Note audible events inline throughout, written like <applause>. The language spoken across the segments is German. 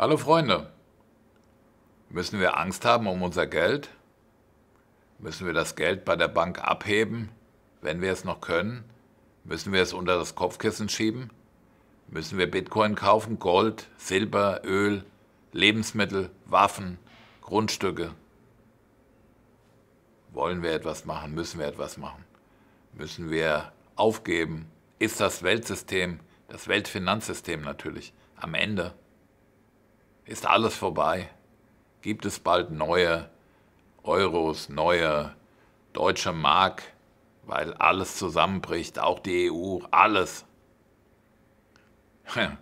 Hallo Freunde, müssen wir Angst haben um unser Geld? Müssen wir das Geld bei der Bank abheben, wenn wir es noch können? Müssen wir es unter das Kopfkissen schieben? Müssen wir Bitcoin kaufen, Gold, Silber, Öl, Lebensmittel, Waffen, Grundstücke? Wollen wir etwas machen? Müssen wir etwas machen? Müssen wir aufgeben? Ist das Weltsystem, das Weltfinanzsystem natürlich, am Ende? ist alles vorbei? Gibt es bald neue Euros, neue deutsche Mark, weil alles zusammenbricht, auch die EU, alles? Hm.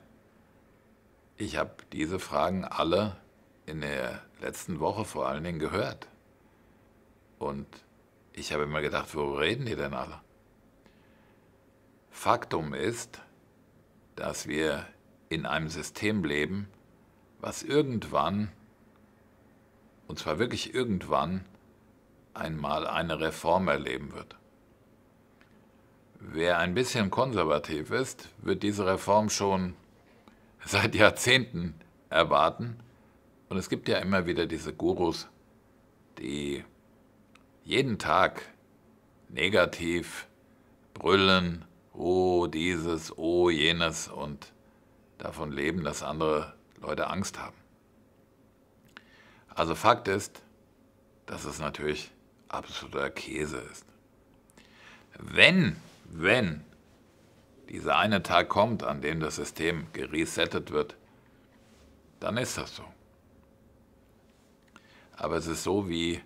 Ich habe diese Fragen alle in der letzten Woche vor allen Dingen gehört. Und ich habe immer gedacht, worüber reden die denn alle? Faktum ist, dass wir in einem System leben, was irgendwann, und zwar wirklich irgendwann, einmal eine Reform erleben wird. Wer ein bisschen konservativ ist, wird diese Reform schon seit Jahrzehnten erwarten. Und es gibt ja immer wieder diese Gurus, die jeden Tag negativ brüllen, oh dieses, oh jenes und davon leben, dass andere Leute Angst haben. Also Fakt ist, dass es natürlich absoluter Käse ist. Wenn, wenn dieser eine Tag kommt, an dem das System geresettet wird, dann ist das so. Aber es ist so wie,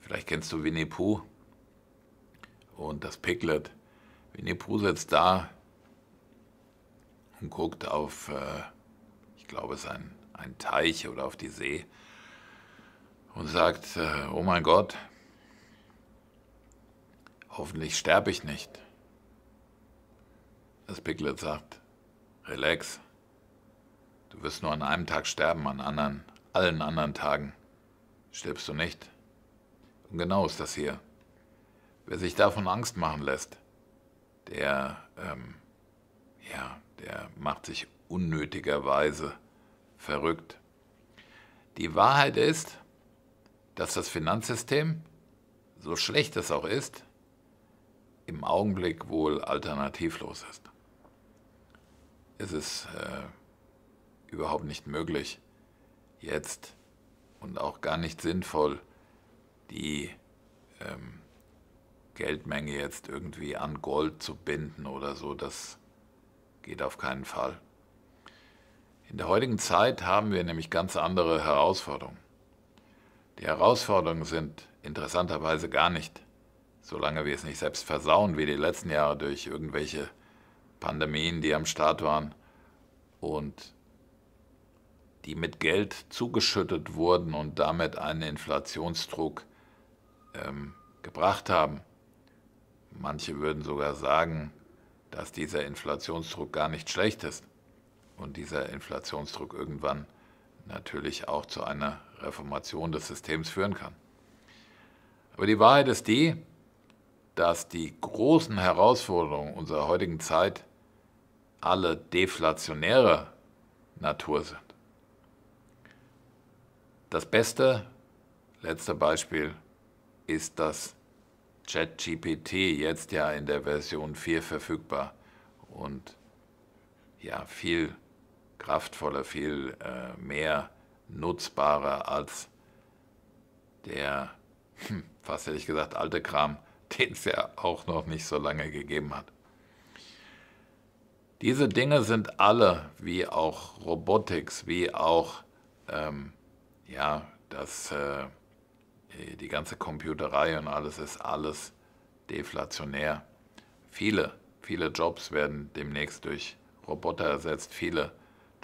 vielleicht kennst du Winnie Pooh und das Piglet. Winnie Pooh sitzt da und guckt auf äh, ich glaube es ist ein, ein Teich oder auf die See, und sagt, äh, oh mein Gott, hoffentlich sterbe ich nicht. Das Piglet sagt, relax, du wirst nur an einem Tag sterben, an anderen, allen anderen Tagen stirbst du nicht. Und genau ist das hier. Wer sich davon Angst machen lässt, der, ähm, ja, der macht sich unnötigerweise verrückt. Die Wahrheit ist, dass das Finanzsystem, so schlecht es auch ist, im Augenblick wohl alternativlos ist. Es ist äh, überhaupt nicht möglich, jetzt und auch gar nicht sinnvoll, die ähm, Geldmenge jetzt irgendwie an Gold zu binden oder so. Das geht auf keinen Fall. In der heutigen Zeit haben wir nämlich ganz andere Herausforderungen. Die Herausforderungen sind interessanterweise gar nicht, solange wir es nicht selbst versauen, wie die letzten Jahre durch irgendwelche Pandemien, die am Start waren und die mit Geld zugeschüttet wurden und damit einen Inflationsdruck ähm, gebracht haben. Manche würden sogar sagen, dass dieser Inflationsdruck gar nicht schlecht ist und dieser Inflationsdruck irgendwann natürlich auch zu einer Reformation des Systems führen kann. Aber die Wahrheit ist die, dass die großen Herausforderungen unserer heutigen Zeit alle deflationäre Natur sind. Das beste, letzte Beispiel ist dass ChatGPT, jetzt ja in der Version 4 verfügbar und ja, viel kraftvoller, viel äh, mehr nutzbarer als der, hm, fast hätte ich gesagt, alte Kram, <laughs> den es ja auch noch nicht so lange gegeben hat. Diese Dinge sind alle, wie auch Robotics, wie auch ähm, ja, das, äh, äh die ganze Computerei und alles ist alles deflationär. Viele, viele Jobs werden demnächst durch Roboter ersetzt, viele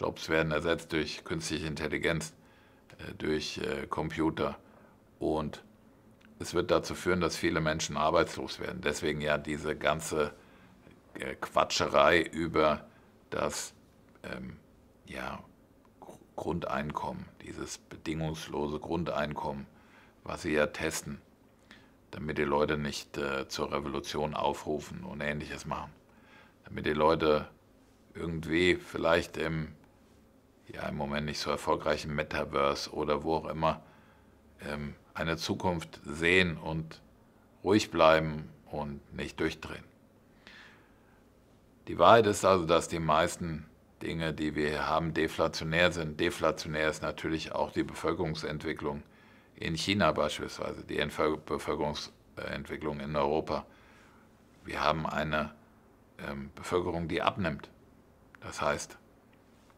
Jobs werden ersetzt durch künstliche Intelligenz, äh, durch äh, Computer und es wird dazu führen, dass viele Menschen arbeitslos werden. Deswegen ja diese ganze äh, Quatscherei über das ähm, ja, Grundeinkommen, dieses bedingungslose Grundeinkommen, was sie ja testen, damit die Leute nicht äh, zur Revolution aufrufen und ähnliches machen. Damit die Leute irgendwie vielleicht im ja im Moment nicht so erfolgreichen Metaverse oder wo auch immer ähm, eine Zukunft sehen und ruhig bleiben und nicht durchdrehen. Die Wahrheit ist also, dass die meisten Dinge, die wir hier haben, deflationär sind. Deflationär ist natürlich auch die Bevölkerungsentwicklung in China beispielsweise, die Bevölkerungsentwicklung in Europa. Wir haben eine ähm, Bevölkerung, die abnimmt. Das heißt,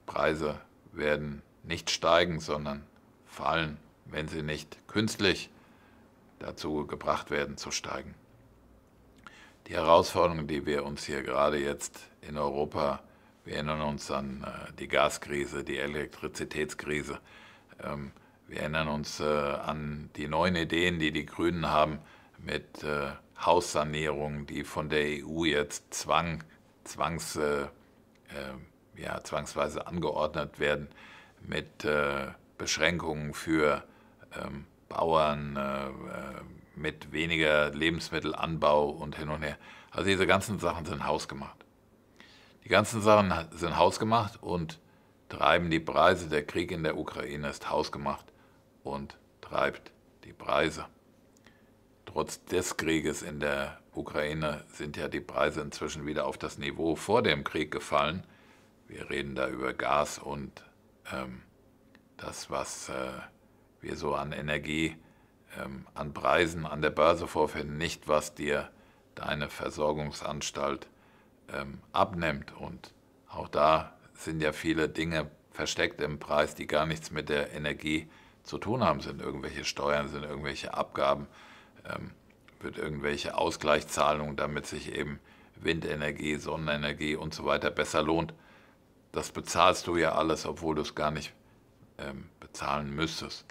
Preise werden nicht steigen, sondern fallen, wenn sie nicht künstlich dazu gebracht werden zu steigen. Die Herausforderungen, die wir uns hier gerade jetzt in Europa, wir erinnern uns an äh, die Gaskrise, die Elektrizitätskrise, ähm, wir erinnern uns äh, an die neuen Ideen, die die Grünen haben mit äh, Haussanierungen, die von der EU jetzt zwang, zwangs... Äh, ja, zwangsweise angeordnet werden mit äh, Beschränkungen für ähm, Bauern, äh, äh, mit weniger Lebensmittelanbau und hin und her. Also diese ganzen Sachen sind hausgemacht. Die ganzen Sachen sind hausgemacht und treiben die Preise. Der Krieg in der Ukraine ist hausgemacht und treibt die Preise. Trotz des Krieges in der Ukraine sind ja die Preise inzwischen wieder auf das Niveau vor dem Krieg gefallen. Wir reden da über Gas und ähm, das, was äh, wir so an Energie, ähm, an Preisen an der Börse vorfinden, nicht was dir deine Versorgungsanstalt ähm, abnimmt. Und auch da sind ja viele Dinge versteckt im Preis, die gar nichts mit der Energie zu tun haben, sind irgendwelche Steuern, sind irgendwelche Abgaben, ähm, wird irgendwelche Ausgleichszahlungen, damit sich eben Windenergie, Sonnenenergie und so weiter besser lohnt das bezahlst du ja alles, obwohl du es gar nicht ähm, bezahlen müsstest.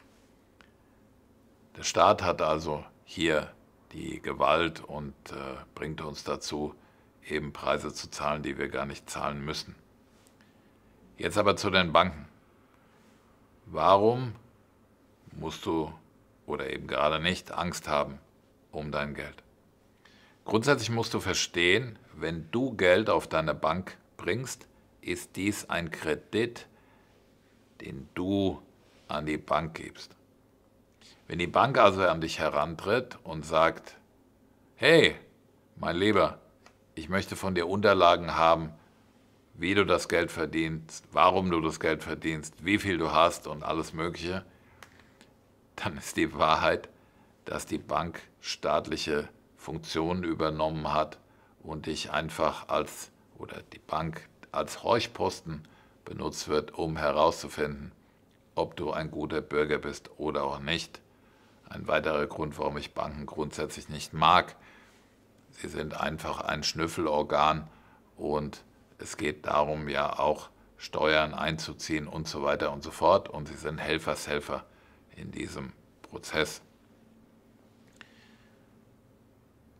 Der Staat hat also hier die Gewalt und äh, bringt uns dazu, eben Preise zu zahlen, die wir gar nicht zahlen müssen. Jetzt aber zu den Banken. Warum musst du oder eben gerade nicht Angst haben um dein Geld? Grundsätzlich musst du verstehen, wenn du Geld auf deine Bank bringst, ist dies ein Kredit, den du an die Bank gibst. Wenn die Bank also an dich herantritt und sagt, hey, mein Lieber, ich möchte von dir Unterlagen haben, wie du das Geld verdienst, warum du das Geld verdienst, wie viel du hast und alles Mögliche, dann ist die Wahrheit, dass die Bank staatliche Funktionen übernommen hat und dich einfach als, oder die Bank, als Horchposten benutzt wird, um herauszufinden, ob du ein guter Bürger bist oder auch nicht. Ein weiterer Grund, warum ich Banken grundsätzlich nicht mag. Sie sind einfach ein Schnüffelorgan und es geht darum, ja auch Steuern einzuziehen und so weiter und so fort. Und sie sind Helfershelfer in diesem Prozess.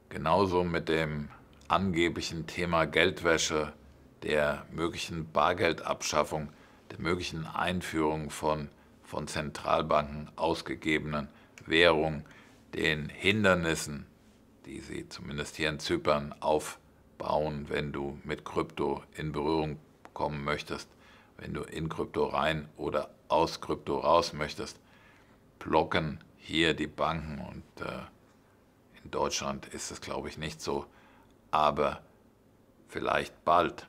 Genauso mit dem angeblichen Thema Geldwäsche der möglichen Bargeldabschaffung, der möglichen Einführung von von Zentralbanken ausgegebenen Währung, den Hindernissen, die sie zumindest hier in Zypern aufbauen, wenn du mit Krypto in Berührung kommen möchtest, wenn du in Krypto rein oder aus Krypto raus möchtest, blocken hier die Banken und äh, in Deutschland ist es, glaube ich, nicht so, aber vielleicht bald.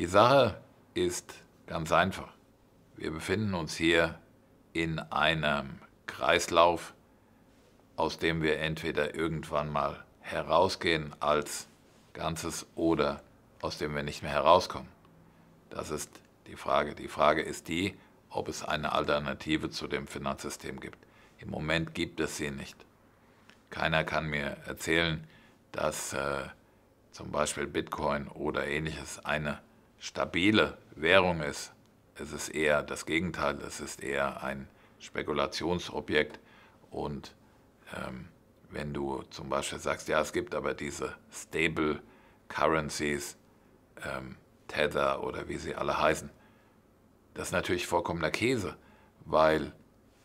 Die Sache ist ganz einfach. Wir befinden uns hier in einem Kreislauf, aus dem wir entweder irgendwann mal herausgehen als Ganzes oder aus dem wir nicht mehr herauskommen. Das ist die Frage. Die Frage ist die, ob es eine Alternative zu dem Finanzsystem gibt. Im Moment gibt es sie nicht. Keiner kann mir erzählen, dass äh, zum Beispiel Bitcoin oder ähnliches eine stabile Währung ist. Es ist eher das Gegenteil, es ist eher ein Spekulationsobjekt. Und ähm, wenn du zum Beispiel sagst, ja, es gibt aber diese Stable Currencies, ähm, Tether oder wie sie alle heißen, das ist natürlich vollkommener Käse, weil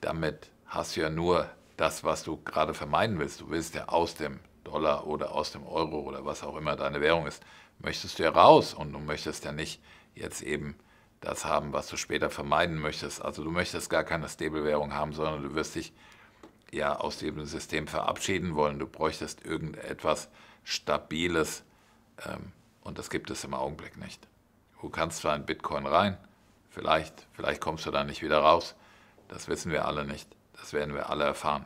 damit hast du ja nur das, was du gerade vermeiden willst. Du willst ja aus dem Dollar oder aus dem Euro oder was auch immer deine Währung ist, möchtest du ja raus und du möchtest ja nicht jetzt eben das haben, was du später vermeiden möchtest. Also du möchtest gar keine Stable-Währung haben, sondern du wirst dich ja aus dem System verabschieden wollen. Du bräuchtest irgendetwas Stabiles ähm, und das gibt es im Augenblick nicht. Du kannst zwar in Bitcoin rein, vielleicht, vielleicht kommst du da nicht wieder raus. Das wissen wir alle nicht. Das werden wir alle erfahren.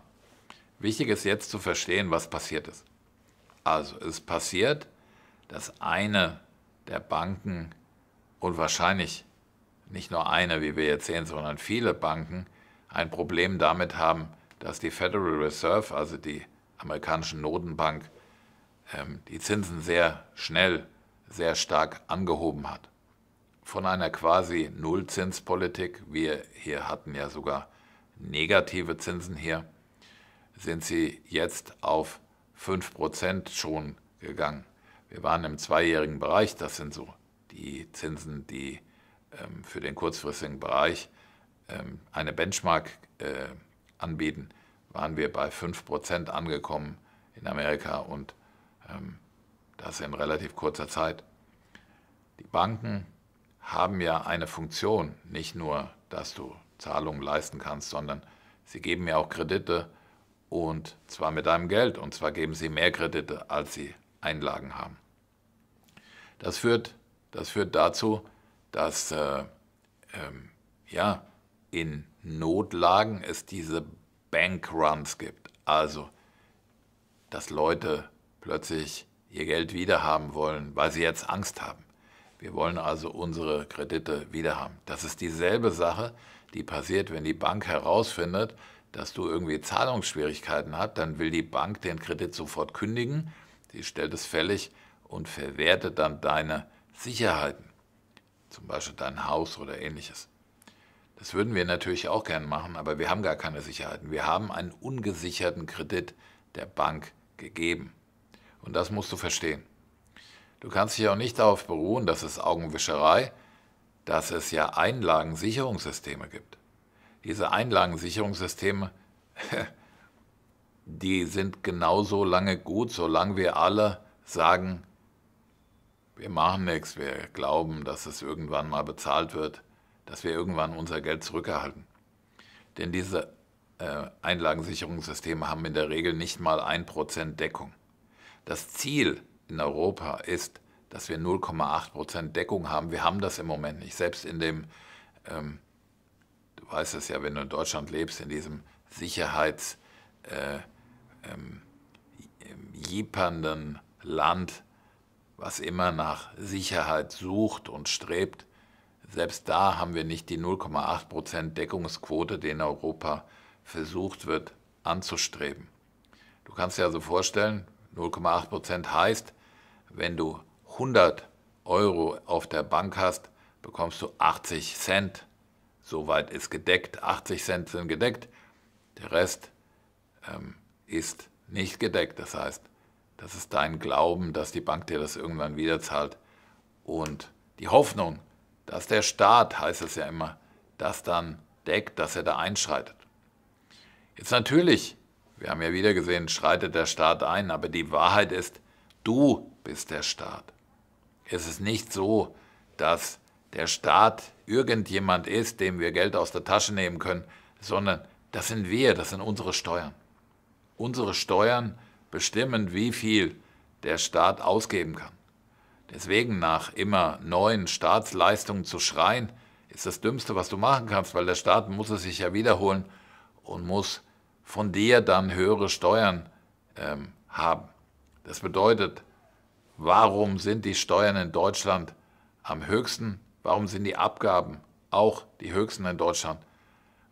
Wichtig ist jetzt zu verstehen, was passiert ist. Also es passiert, dass eine der Banken und wahrscheinlich nicht nur eine, wie wir jetzt sehen, sondern viele Banken ein Problem damit haben, dass die Federal Reserve, also die amerikanische Notenbank, ähm, die Zinsen sehr schnell, sehr stark angehoben hat. Von einer quasi Nullzinspolitik, wir hier hatten ja sogar negative Zinsen hier, sind sie jetzt auf 5% schon gegangen. Wir waren im zweijährigen Bereich, das sind so die Zinsen, die ähm, für den kurzfristigen Bereich ähm, eine Benchmark äh, anbieten, waren wir bei 5% angekommen in Amerika und ähm, das in relativ kurzer Zeit. Die Banken haben ja eine Funktion, nicht nur, dass du Zahlungen leisten kannst, sondern sie geben ja auch Kredite und zwar mit deinem Geld und zwar geben sie mehr Kredite, als sie Einlagen haben. Das führt, das führt dazu, dass äh, ähm, ja, in Notlagen es diese Bankruns gibt. Also, dass Leute plötzlich ihr Geld wieder haben wollen, weil sie jetzt Angst haben. Wir wollen also unsere Kredite wieder haben. Das ist dieselbe Sache, die passiert, wenn die Bank herausfindet, dass du irgendwie Zahlungsschwierigkeiten hast, dann will die Bank den Kredit sofort kündigen die stellt es fällig und verwertet dann deine Sicherheiten, zum Beispiel dein Haus oder ähnliches. Das würden wir natürlich auch gern machen, aber wir haben gar keine Sicherheiten. Wir haben einen ungesicherten Kredit der Bank gegeben. Und das musst du verstehen. Du kannst dich auch nicht darauf beruhen, dass es Augenwischerei, dass es ja Einlagensicherungssysteme gibt. Diese Einlagensicherungssysteme <laughs> die sind genauso lange gut, solange wir alle sagen, wir machen nichts, wir glauben, dass es irgendwann mal bezahlt wird, dass wir irgendwann unser Geld zurückerhalten. Denn diese äh, Einlagensicherungssysteme haben in der Regel nicht mal 1% Deckung. Das Ziel in Europa ist, dass wir 0,8% Deckung haben. Wir haben das im Moment nicht. Selbst in dem, ähm, du weißt es ja, wenn du in Deutschland lebst, in diesem Sicherheits- äh, ähm, jippernden Land, was immer nach Sicherheit sucht und strebt, selbst da haben wir nicht die 0,8% Deckungsquote, die in Europa versucht wird anzustreben. Du kannst dir also vorstellen, 0,8% heißt, wenn du 100 Euro auf der Bank hast, bekommst du 80 Cent. Soweit ist gedeckt, 80 Cent sind gedeckt. Der Rest ähm, ist nicht gedeckt. Das heißt, das ist dein Glauben, dass die Bank dir das irgendwann wieder zahlt und die Hoffnung, dass der Staat, heißt es ja immer, das dann deckt, dass er da einschreitet. Jetzt natürlich, wir haben ja wieder gesehen, schreitet der Staat ein, aber die Wahrheit ist, du bist der Staat. Es ist nicht so, dass der Staat irgendjemand ist, dem wir Geld aus der Tasche nehmen können, sondern das sind wir, das sind unsere Steuern unsere Steuern bestimmen, wie viel der Staat ausgeben kann. Deswegen nach immer neuen Staatsleistungen zu schreien, ist das Dümmste, was du machen kannst, weil der Staat muss es sich ja wiederholen und muss von dir dann höhere Steuern ähm, haben. Das bedeutet, warum sind die Steuern in Deutschland am höchsten? Warum sind die Abgaben auch die höchsten in Deutschland?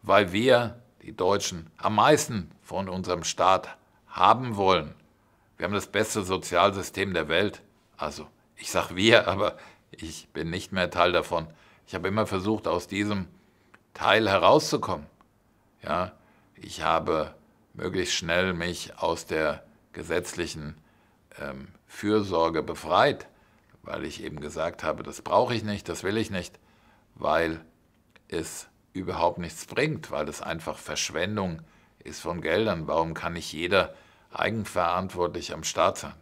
Weil wir die Deutschen, am meisten von unserem Staat haben wollen. Wir haben das beste Sozialsystem der Welt. Also, ich sage wir, <laughs> aber ich bin nicht mehr Teil davon. Ich habe immer versucht, aus diesem Teil herauszukommen. Ja, ich habe möglichst schnell mich aus der gesetzlichen ähm, Fürsorge befreit, weil ich eben gesagt habe, das brauche ich nicht, das will ich nicht, weil es überhaupt nichts bringt, weil das einfach Verschwendung ist von Geldern. Warum kann nicht jeder eigenverantwortlich am Start sein?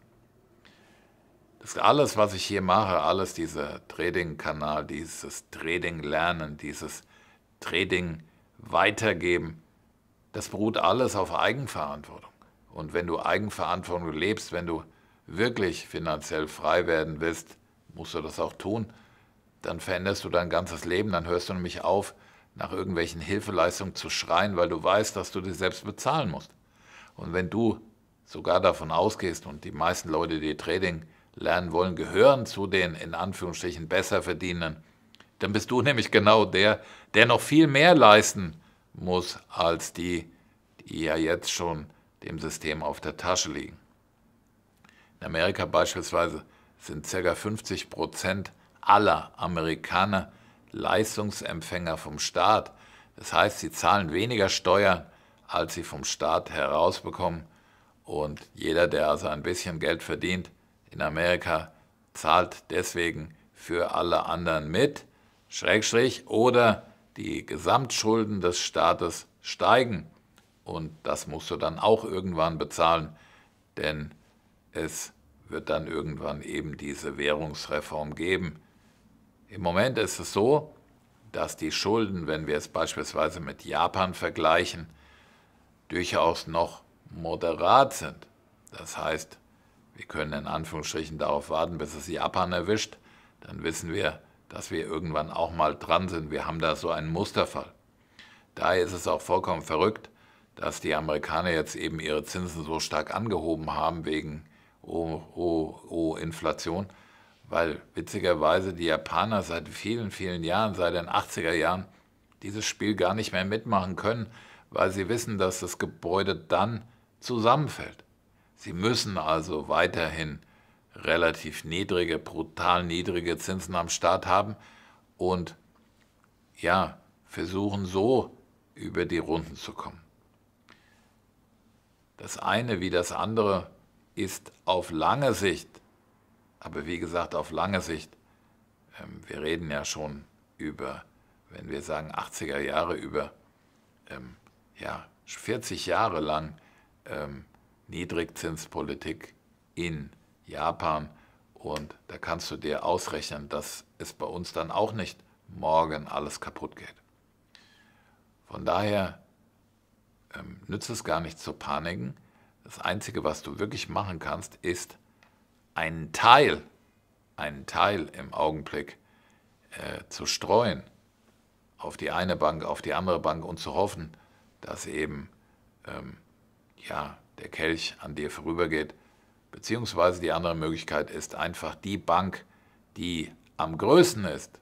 Das alles, was ich hier mache, alles dieser Trading-Kanal, dieses Trading-Lernen, dieses Trading-Weitergeben, das beruht alles auf Eigenverantwortung. Und wenn du Eigenverantwortung lebst, wenn du wirklich finanziell frei werden willst, musst du das auch tun, dann veränderst du dein ganzes Leben, dann hörst du nämlich auf, nach irgendwelchen Hilfeleistungen zu schreien, weil du weißt, dass du dir selbst bezahlen musst. Und wenn du sogar davon ausgehst, und die meisten Leute, die Trading lernen wollen, gehören zu den in Anführungsstrichen besser verdienenden, dann bist du <laughs> nämlich genau der, der noch viel mehr leisten muss als die, die ja jetzt schon dem System auf der Tasche liegen. In Amerika beispielsweise sind ca. 50 Prozent aller Amerikaner Leistungsempfänger vom Staat. Das heißt, sie zahlen weniger Steuern, als sie vom Staat herausbekommen. Und jeder, der also ein bisschen Geld verdient in Amerika, zahlt deswegen für alle anderen mit. Schrägstrich oder die Gesamtschulden des Staates steigen. Und das musst du dann auch irgendwann bezahlen, denn es wird dann irgendwann eben diese Währungsreform geben, im Moment ist es so, dass die Schulden, wenn wir es beispielsweise mit Japan vergleichen, durchaus noch moderat sind. Das heißt, wir können in Anführungsstrichen darauf warten, bis es Japan erwischt. Dann wissen wir, dass wir irgendwann auch mal dran sind. Wir haben da so einen Musterfall. Daher ist es auch vollkommen verrückt, dass die Amerikaner jetzt eben ihre Zinsen so stark angehoben haben wegen oh, oh, oh Inflation weil witzigerweise die Japaner seit vielen, vielen Jahren, seit den 80er Jahren, dieses Spiel gar nicht mehr mitmachen können, weil sie wissen, dass das Gebäude dann zusammenfällt. Sie müssen also weiterhin relativ niedrige, brutal niedrige Zinsen am Start haben und ja, versuchen so über die Runden zu kommen. Das eine wie das andere ist auf lange Sicht aber wie gesagt, auf lange Sicht, ähm, wir reden ja schon über, wenn wir sagen 80er Jahre, über ähm, ja, 40 Jahre lang ähm, Niedrigzinspolitik in Japan. Und da kannst du dir ausrechnen, dass es bei uns dann auch nicht morgen alles kaputt geht. Von daher ähm, nützt es gar nicht zu paniken. Das Einzige, was du wirklich machen kannst, ist einen Teil, einen Teil im Augenblick äh, zu streuen auf die eine Bank, auf die andere Bank und zu hoffen, dass eben ähm, ja, der Kelch an dir vorübergeht. Beziehungsweise die andere Möglichkeit ist einfach die Bank, die am größten ist,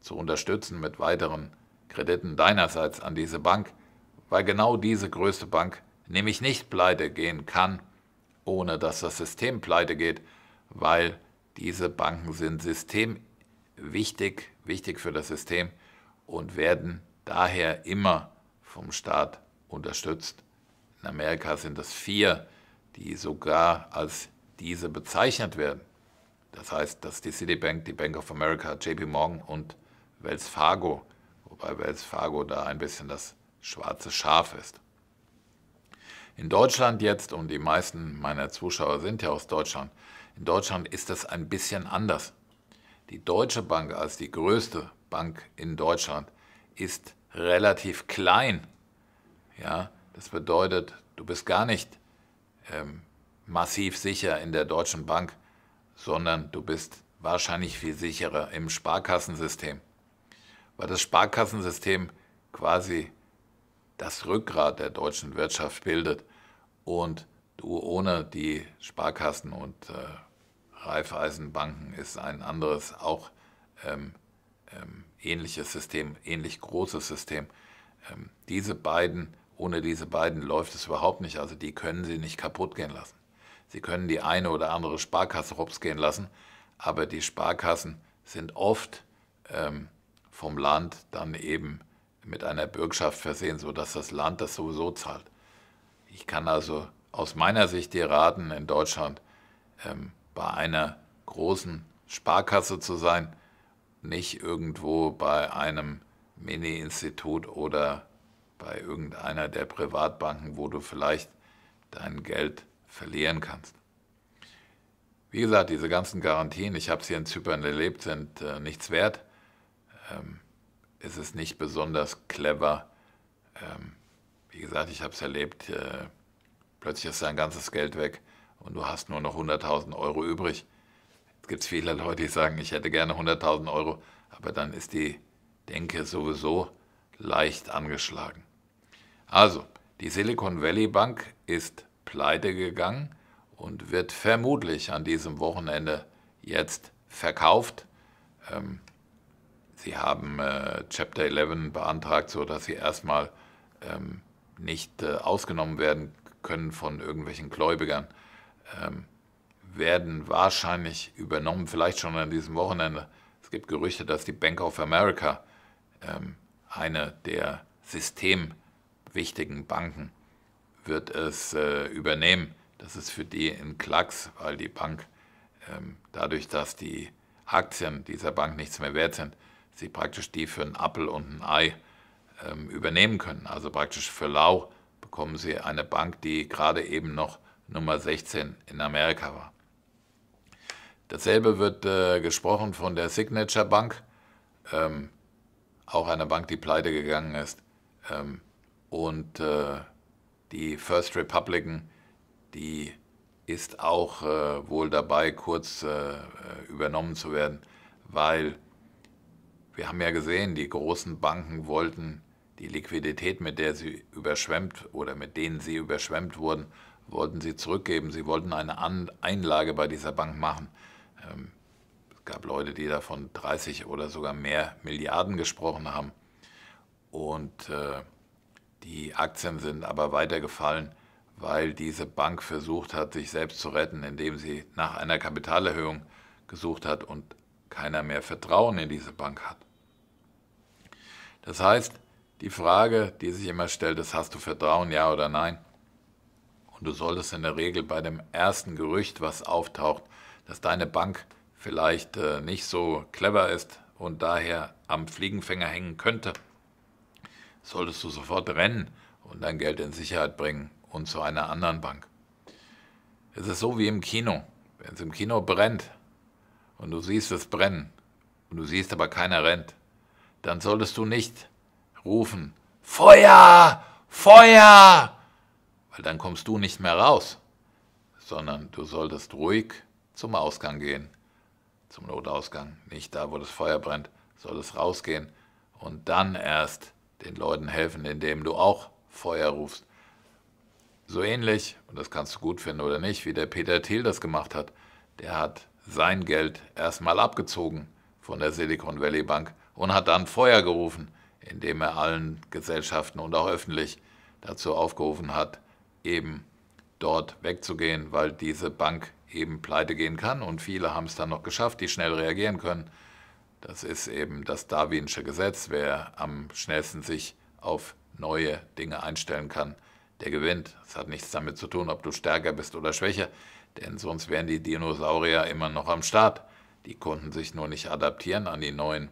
zu unterstützen mit weiteren Krediten deinerseits an diese Bank, weil genau diese größte Bank nämlich nicht pleite gehen kann, ohne dass das System pleite geht weil diese Banken sind systemwichtig, wichtig für das System und werden daher immer vom Staat unterstützt. In Amerika sind es vier, die sogar als diese bezeichnet werden. Das heißt, dass die Citibank, die Bank of America, JP Morgan und Wells Fargo, wobei Wells Fargo da ein bisschen das schwarze Schaf ist. In Deutschland jetzt, und die meisten meiner Zuschauer sind ja aus Deutschland, in Deutschland ist das ein bisschen anders. Die Deutsche Bank als die größte Bank in Deutschland ist relativ klein. Ja, das bedeutet, du bist gar nicht ähm, massiv sicher in der Deutschen Bank, sondern du bist wahrscheinlich viel sicherer im Sparkassensystem. Weil das Sparkassensystem quasi das Rückgrat der deutschen Wirtschaft bildet und Du ohne die Sparkassen und äh, Raiffeisenbanken ist ein anderes, auch ähm, ähm, ähnliches System, ähnlich großes System. Ähm, diese beiden, ohne diese beiden läuft es überhaupt nicht. Also die können sie nicht kaputt gehen lassen. Sie können die eine oder andere Sparkasse rups gehen lassen, aber die Sparkassen sind oft ähm, vom Land dann eben mit einer Bürgschaft versehen, sodass das Land das sowieso zahlt. Ich kann also aus meiner Sicht dir raten, in Deutschland ähm, bei einer großen Sparkasse zu sein, nicht irgendwo bei einem Mini-Institut oder bei irgendeiner der Privatbanken, wo du vielleicht dein Geld verlieren kannst. Wie gesagt, diese ganzen Garantien, ich habe es hier in Zypern erlebt, sind äh, nichts wert. Ähm, es ist nicht besonders clever. Ähm, wie gesagt, ich habe es erlebt. Äh, Plötzlich ist dein ganzes Geld weg und du hast nur noch 100.000 Euro übrig. Jetzt gibt es viele Leute, die sagen, ich hätte gerne 100.000 Euro, aber dann ist die Denke sowieso leicht angeschlagen. Also, die Silicon Valley Bank ist pleite gegangen und wird vermutlich an diesem Wochenende jetzt verkauft. Ähm, sie haben äh, Chapter 11 beantragt, sodass sie erstmal ähm, nicht äh, ausgenommen werden können von irgendwelchen Gläubigern, ähm, werden wahrscheinlich übernommen, vielleicht schon an diesem Wochenende. Es gibt Gerüchte, dass die Bank of America, ähm, eine der systemwichtigen Banken, wird es äh, übernehmen. Das ist für die in Klacks, weil die Bank ähm, dadurch, dass die Aktien dieser Bank nichts mehr wert sind, sie praktisch die für einen Appel und ein Ei ähm, übernehmen können. Also praktisch für Lau bekommen Sie eine Bank, die gerade eben noch Nummer 16 in Amerika war. Dasselbe wird äh, gesprochen von der Signature Bank, ähm, auch einer Bank, die pleite gegangen ist. Ähm, und äh, die First Republican, die ist auch äh, wohl dabei, kurz äh, äh, übernommen zu werden, weil wir haben ja gesehen, die großen Banken wollten die Liquidität, mit der sie überschwemmt oder mit denen sie überschwemmt wurden, wollten sie zurückgeben. Sie wollten eine Einlage bei dieser Bank machen. Ähm, es gab Leute, die davon 30 oder sogar mehr Milliarden gesprochen haben. Und äh, die Aktien sind aber weitergefallen, weil diese Bank versucht hat, sich selbst zu retten, indem sie nach einer Kapitalerhöhung gesucht hat und keiner mehr Vertrauen in diese Bank hat. Das heißt, die Frage, die sich immer stellt, ist, hast du Vertrauen, ja oder nein? Und du solltest in der Regel bei dem ersten Gerücht, was auftaucht, dass deine Bank vielleicht äh, nicht so clever ist und daher am Fliegenfänger hängen könnte, solltest du sofort rennen und dein Geld in Sicherheit bringen und zu einer anderen Bank. Es ist so wie im Kino. Wenn es im Kino brennt und du siehst es brennen und du siehst aber keiner rennt, dann solltest du nicht rufen Feuer, Feuer, weil dann kommst du nicht mehr raus, sondern du solltest ruhig zum Ausgang gehen, zum Notausgang, nicht da, wo das Feuer brennt, solltest rausgehen und dann erst den Leuten helfen, indem du auch Feuer rufst. So ähnlich, und das kannst du gut finden oder nicht, wie der Peter Thiel das gemacht hat. Der hat sein Geld erstmal abgezogen von der Silicon Valley Bank und hat dann Feuer gerufen indem er allen Gesellschaften und auch öffentlich dazu aufgerufen hat, eben dort wegzugehen, weil diese Bank eben pleite gehen kann und viele haben es dann noch geschafft, die schnell reagieren können. Das ist eben das darwinsche Gesetz, wer am schnellsten sich auf neue Dinge einstellen kann, der gewinnt. Das hat nichts damit zu tun, ob du stärker bist oder schwächer, denn sonst wären die Dinosaurier immer noch am Start. Die konnten sich nur nicht adaptieren an die neuen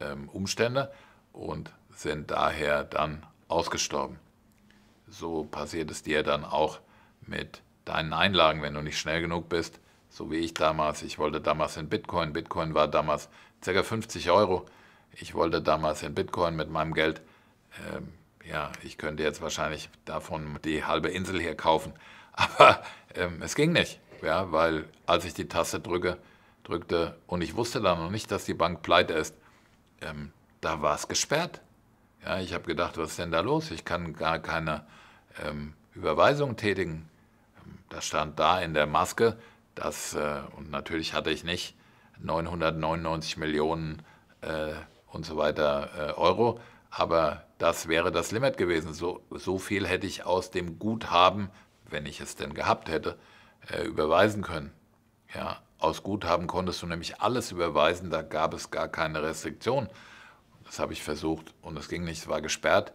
ähm, Umstände und sind daher dann ausgestorben. So passiert es dir dann auch mit deinen Einlagen, wenn du nicht schnell genug bist, so wie ich damals. Ich wollte damals in Bitcoin. Bitcoin war damals ca. 50 Euro. Ich wollte damals in Bitcoin mit meinem Geld. Ähm, ja, ich könnte jetzt wahrscheinlich davon die halbe Insel hier kaufen. <laughs> Aber ähm, es ging nicht, ja, weil als ich die Taste drücke, drückte und ich wusste dann noch nicht, dass die Bank pleite ist, ähm, da war es gesperrt. Ja, ich habe gedacht, was ist denn da los? Ich kann gar keine ähm, Überweisung tätigen. Ähm, das stand da in der Maske. Das, äh, und natürlich hatte ich nicht 999 Millionen äh, und so weiter äh, Euro, aber das wäre das Limit gewesen. So, so viel hätte ich aus dem Guthaben, wenn ich es denn gehabt hätte, äh, überweisen können. Ja, aus Guthaben konntest du nämlich alles überweisen, da gab es gar keine Restriktionen. Das habe ich versucht und es ging nicht, es war gesperrt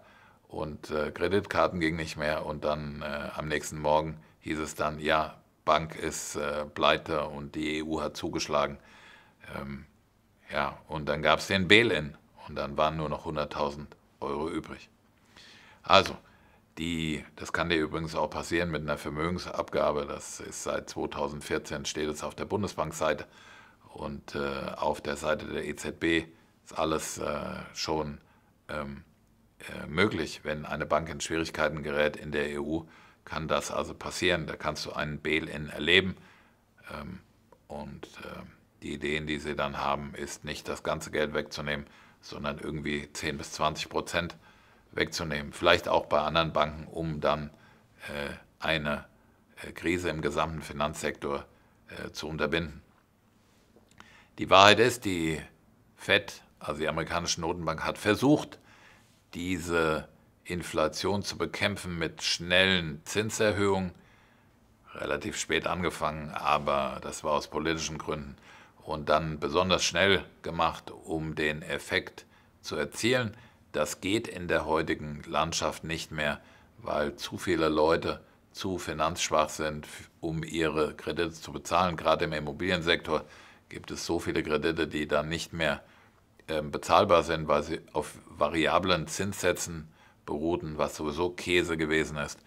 und äh, Kreditkarten ging nicht mehr und dann äh, am nächsten Morgen hieß es dann, ja, Bank ist äh, pleite und die EU hat zugeschlagen. Ähm, ja, und dann gab es den Bail-in und dann waren nur noch 100.000 Euro übrig. Also, die, das kann dir übrigens auch passieren mit einer Vermögensabgabe. Das ist seit 2014 steht es auf der Bundesbankseite und äh, auf der Seite der EZB ist alles äh, schon ähm, äh, möglich. Wenn eine Bank in Schwierigkeiten gerät in der EU, kann das also passieren. Da kannst du einen Bail-in erleben. Ähm, und äh, die Ideen, die sie dann haben, ist nicht das ganze Geld wegzunehmen, sondern irgendwie 10 bis 20 Prozent wegzunehmen. Vielleicht auch bei anderen Banken, um dann äh, eine äh, Krise im gesamten Finanzsektor äh, zu unterbinden. Die Wahrheit ist, die FED also die amerikanische Notenbank hat versucht, diese Inflation zu bekämpfen mit schnellen Zinserhöhungen, relativ spät angefangen, aber das war aus politischen Gründen und dann besonders schnell gemacht, um den Effekt zu erzielen. Das geht in der heutigen Landschaft nicht mehr, weil zu viele Leute zu finanzschwach sind, um ihre Kredite zu bezahlen. Gerade im Immobiliensektor gibt es so viele Kredite, die dann nicht mehr ähm, bezahlbar sind, weil sie auf variablen Zinssätzen beruhten, was sowieso Käse gewesen ist.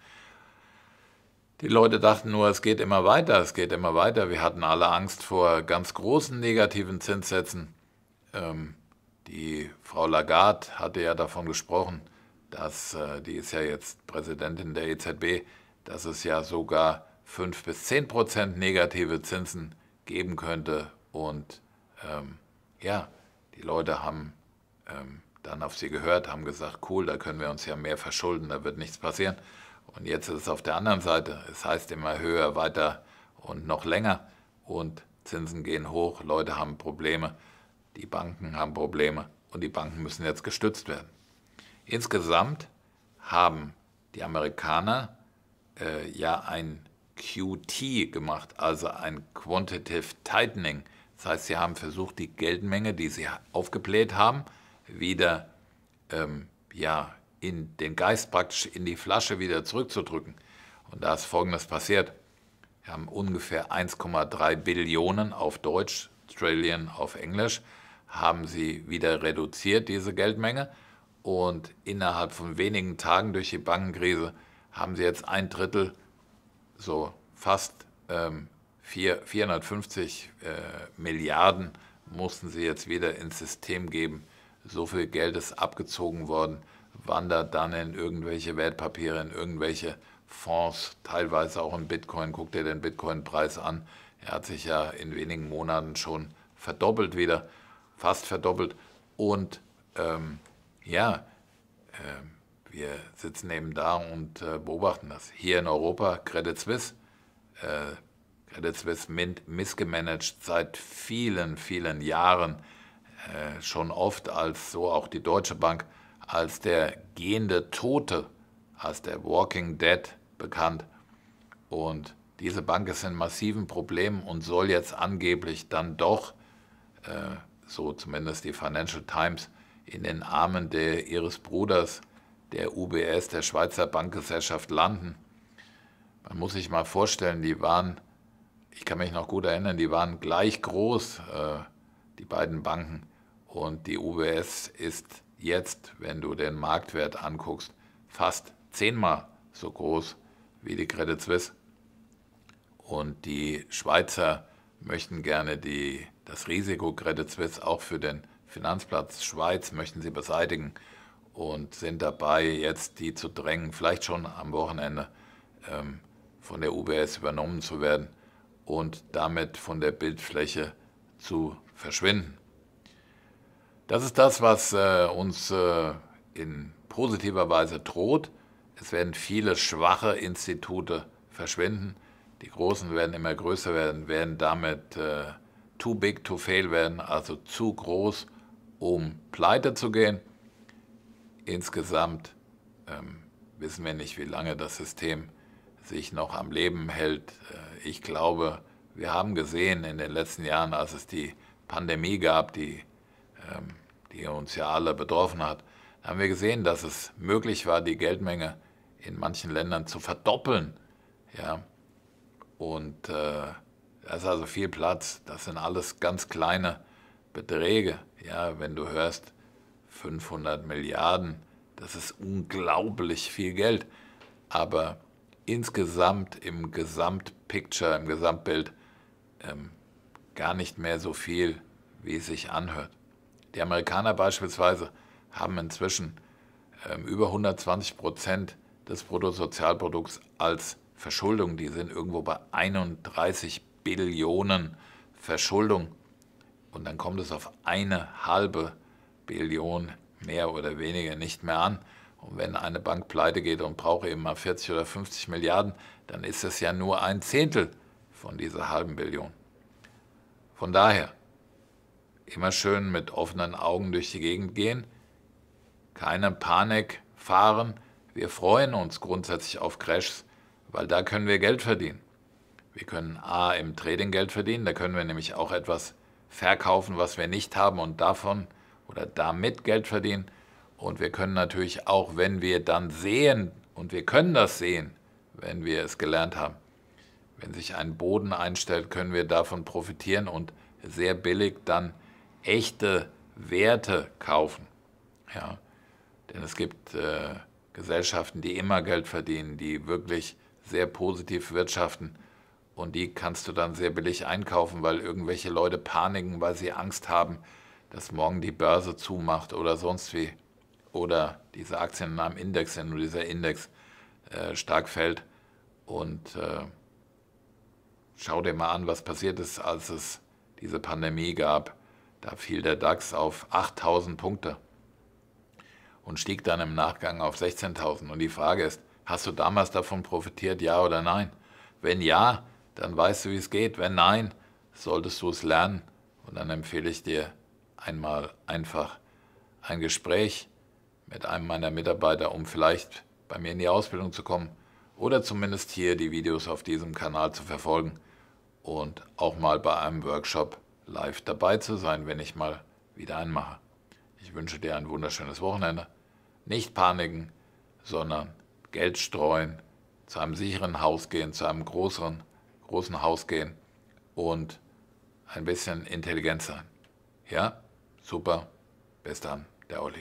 Die Leute dachten nur, es geht immer weiter, es geht immer weiter. Wir hatten alle Angst vor ganz großen negativen Zinssätzen. Ähm, die Frau Lagarde hatte ja davon gesprochen, dass, äh, die ist ja jetzt Präsidentin der EZB, dass es ja sogar 5 bis 10 Prozent negative Zinsen geben könnte. Und ähm, ja, die Leute haben ähm, dann auf sie gehört, haben gesagt, cool, da können wir uns ja mehr verschulden, da wird nichts passieren. Und jetzt ist es auf der anderen Seite. Es heißt immer höher, weiter und noch länger. Und Zinsen gehen hoch, Leute haben Probleme, die Banken haben Probleme und die Banken müssen jetzt gestützt werden. Insgesamt haben die Amerikaner äh, ja ein QT gemacht, also ein Quantitative Tightening das heißt, sie haben versucht, die Geldmenge, die sie aufgebläht haben, wieder ähm, ja, in den Geist praktisch in die Flasche wieder zurückzudrücken. Und da ist Folgendes passiert. Wir haben ungefähr 1,3 Billionen auf Deutsch, Trillion auf Englisch, haben sie wieder reduziert, diese Geldmenge. Und innerhalb von wenigen Tagen durch die Bankenkrise haben sie jetzt ein Drittel so fast ähm, 4, 450 äh, Milliarden mussten sie jetzt wieder ins System geben. So viel Geld ist abgezogen worden, wandert dann in irgendwelche Wertpapiere, in irgendwelche Fonds, teilweise auch in Bitcoin. Guck dir den Bitcoin-Preis an. Er hat sich ja in wenigen Monaten schon verdoppelt wieder, fast verdoppelt. Und ähm, ja, äh, wir sitzen eben da und äh, beobachten das. Hier in Europa, Credit Suisse, äh, Swiss Mint missgemanagt seit vielen, vielen Jahren, äh, schon oft als so auch die Deutsche Bank, als der gehende Tote, als der Walking Dead bekannt. Und diese Bank ist in massiven Problemen und soll jetzt angeblich dann doch, äh, so zumindest die Financial Times, in den Armen der, ihres Bruders, der UBS, der Schweizer Bankgesellschaft, landen. Man muss sich mal vorstellen, die waren ich kann mich noch gut erinnern, die waren gleich groß, äh, die beiden Banken. Und die UBS ist jetzt, wenn du den Marktwert anguckst, fast zehnmal so groß wie die Credit Suisse. Und die Schweizer möchten gerne die, das Risiko Credit Suisse auch für den Finanzplatz Schweiz möchten sie beseitigen und sind dabei, jetzt die zu drängen, vielleicht schon am Wochenende ähm, von der UBS übernommen zu werden und damit von der Bildfläche zu verschwinden. Das ist das, was äh, uns äh, in positiver Weise droht. Es werden viele schwache Institute verschwinden. Die großen werden immer größer werden, werden damit äh, too big to fail werden, also zu groß, um pleite zu gehen. Insgesamt ähm, wissen wir nicht, wie lange das System sich noch am Leben hält. Äh, ich glaube, wir haben gesehen in den letzten Jahren, als es die Pandemie gab, die, ähm, die uns ja alle betroffen hat, haben wir gesehen, dass es möglich war, die Geldmenge in manchen Ländern zu verdoppeln. Ja? Und äh, da ist also viel Platz. Das sind alles ganz kleine Beträge. Ja? Wenn du hörst, 500 Milliarden, das ist unglaublich viel Geld. Aber insgesamt im Gesamt Picture, im Gesamtbild, ähm, gar nicht mehr so viel, wie es sich anhört. Die Amerikaner beispielsweise haben inzwischen ähm, über 120 Prozent des Bruttosozialprodukts als Verschuldung. Die sind irgendwo bei 31 Billionen Verschuldung. Und dann kommt es auf eine halbe Billion mehr oder weniger nicht mehr an. Und wenn eine Bank pleite geht und braucht eben mal 40 oder 50 Milliarden, dann ist es ja nur ein Zehntel von dieser halben Billion. Von daher, immer schön mit offenen Augen durch die Gegend gehen, keine Panik fahren. Wir freuen uns grundsätzlich auf Crashs, weil da können wir Geld verdienen. Wir können A im Trading Geld verdienen, da können wir nämlich auch etwas verkaufen, was wir nicht haben und davon oder damit Geld verdienen. Und wir können natürlich auch, wenn wir dann sehen, und wir können das sehen, wenn wir es gelernt haben, wenn sich ein Boden einstellt, können wir davon profitieren und sehr billig dann echte Werte kaufen. Ja? Denn es gibt äh, Gesellschaften, die immer Geld verdienen, die wirklich sehr positiv wirtschaften und die kannst du dann sehr billig einkaufen, weil irgendwelche Leute paniken, weil sie Angst haben, dass morgen die Börse zumacht oder sonst wie oder diese Aktien nahmen Index, wenn nur dieser Index äh, stark fällt. Und äh, schau dir mal an, was passiert ist, als es diese Pandemie gab. Da fiel der DAX auf 8000 Punkte und stieg dann im Nachgang auf 16.000. Und die Frage ist, hast du damals davon profitiert, ja oder nein? Wenn ja, dann weißt du, wie es geht. Wenn nein, solltest du es lernen. Und dann empfehle ich dir einmal einfach ein Gespräch mit einem meiner Mitarbeiter, um vielleicht bei mir in die Ausbildung zu kommen oder zumindest hier die Videos auf diesem Kanal zu verfolgen und auch mal bei einem Workshop live dabei zu sein, wenn ich mal wieder einen mache. Ich wünsche dir ein wunderschönes Wochenende. Nicht paniken, sondern Geld streuen, zu einem sicheren Haus gehen, zu einem größeren, großen Haus gehen und ein bisschen intelligent sein. Ja, super. Bis dann, der Olli.